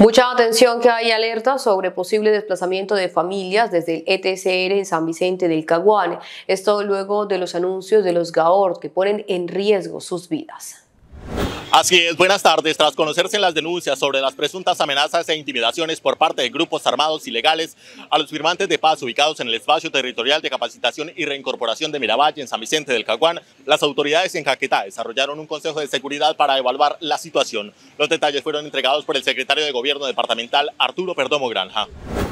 Mucha atención que hay alerta sobre posible desplazamiento de familias desde el ETCR en San Vicente del Caguán. Esto luego de los anuncios de los GAOR que ponen en riesgo sus vidas. Así es, buenas tardes. Tras conocerse las denuncias sobre las presuntas amenazas e intimidaciones por parte de grupos armados ilegales a los firmantes de paz ubicados en el espacio territorial de capacitación y reincorporación de Miravalle en San Vicente del Caguán, las autoridades en Jaquetá desarrollaron un consejo de seguridad para evaluar la situación. Los detalles fueron entregados por el secretario de Gobierno departamental Arturo Perdomo Granja.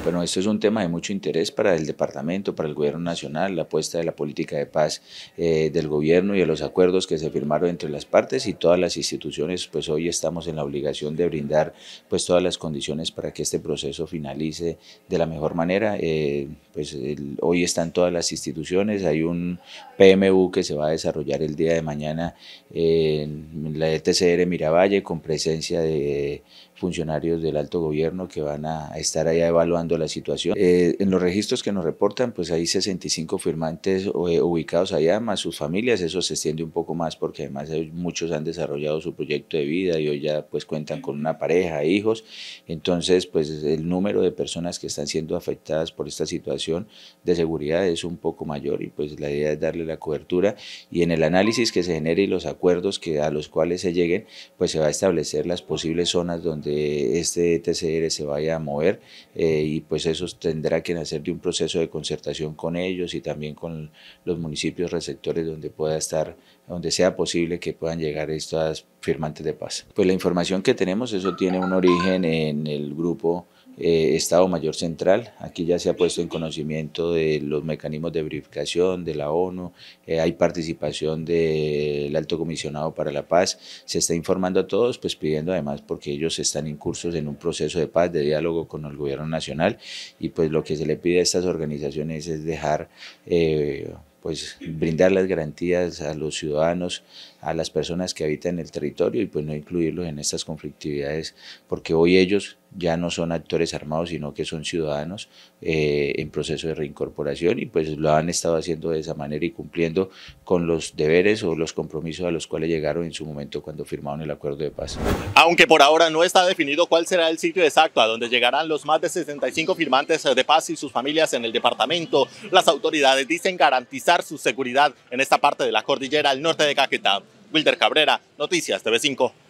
Bueno, esto es un tema de mucho interés para el departamento, para el gobierno nacional, la apuesta de la política de paz eh, del gobierno y de los acuerdos que se firmaron entre las partes y todas las instituciones, pues hoy estamos en la obligación de brindar pues todas las condiciones para que este proceso finalice de la mejor manera. Eh, pues hoy están todas las instituciones, hay un PMU que se va a desarrollar el día de mañana en la ETCR Miravalle con presencia de funcionarios del alto gobierno que van a estar allá evaluando la situación. Eh, en los registros que nos reportan, pues hay 65 firmantes eh, ubicados allá, más sus familias, eso se extiende un poco más porque además muchos han desarrollado su proyecto de vida y hoy ya pues cuentan con una pareja, hijos, entonces pues el número de personas que están siendo afectadas por esta situación de seguridad es un poco mayor y pues la idea es darle la cobertura y en el análisis que se genere y los acuerdos que, a los cuales se lleguen, pues se va a establecer las posibles zonas donde este TCR se vaya a mover eh, y pues eso tendrá que nacer de un proceso de concertación con ellos y también con los municipios receptores donde pueda estar, donde sea posible que puedan llegar estas firmantes de paz. Pues la información que tenemos, eso tiene un origen en el grupo eh, Estado Mayor Central. Aquí ya se ha puesto en conocimiento de los mecanismos de verificación de la ONU, eh, hay participación del Alto Comisionado para la Paz. Se está informando a todos, pues pidiendo además porque ellos están incursos en un proceso de paz, de diálogo con el gobierno nacional y pues lo que se le pide a estas organizaciones es dejar... Eh, pues brindar las garantías a los ciudadanos, a las personas que habitan el territorio y pues no incluirlos en estas conflictividades, porque hoy ellos ya no son actores armados, sino que son ciudadanos eh, en proceso de reincorporación y pues lo han estado haciendo de esa manera y cumpliendo con los deberes o los compromisos a los cuales llegaron en su momento cuando firmaron el acuerdo de paz. Aunque por ahora no está definido cuál será el sitio exacto a donde llegarán los más de 65 firmantes de paz y sus familias en el departamento, las autoridades dicen garantizar su seguridad en esta parte de la cordillera al norte de Caquetá. Wilder Cabrera, Noticias TV5.